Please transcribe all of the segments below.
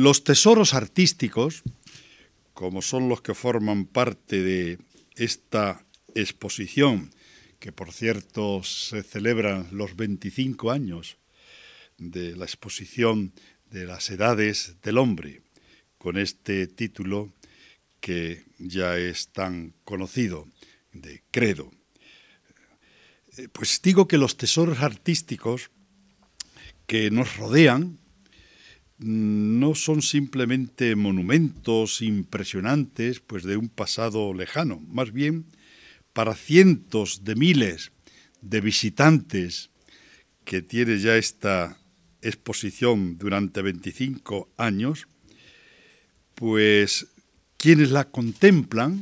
Los tesoros artísticos, como son los que forman parte de esta exposición, que por cierto se celebran los 25 años de la exposición de las edades del hombre, con este título que ya es tan conocido, de Credo. Eh, pues digo que los tesoros artísticos que nos rodean mm, son simplemente monumentos impresionantes pues de un pasado lejano, más bien para cientos de miles de visitantes que tiene ya esta exposición durante 25 años, pues quienes la contemplan,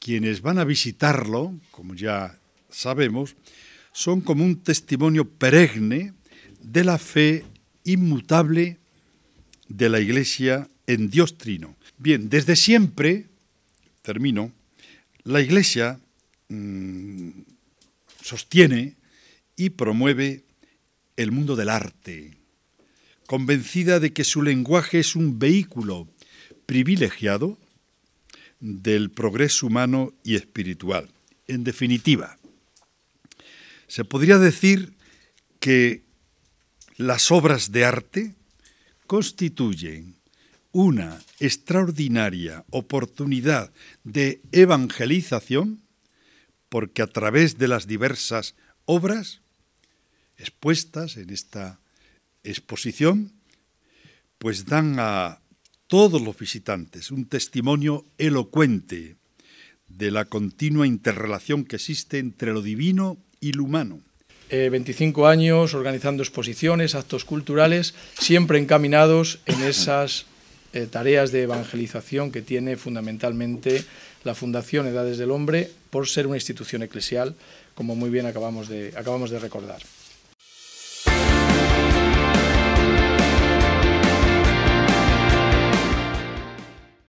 quienes van a visitarlo, como ya sabemos, son como un testimonio perenne de la fe inmutable de la Iglesia en Dios Trino. Bien, desde siempre, termino, la Iglesia mm, sostiene y promueve el mundo del arte, convencida de que su lenguaje es un vehículo privilegiado del progreso humano y espiritual. En definitiva, se podría decir que las obras de arte constituyen una extraordinaria oportunidad de evangelización, porque a través de las diversas obras expuestas en esta exposición, pues dan a todos los visitantes un testimonio elocuente de la continua interrelación que existe entre lo divino y lo humano 25 eh, años organizando exposiciones, actos culturales, siempre encaminados en esas eh, tareas de evangelización que tiene fundamentalmente la Fundación Edades del Hombre por ser una institución eclesial, como muy bien acabamos de recordar.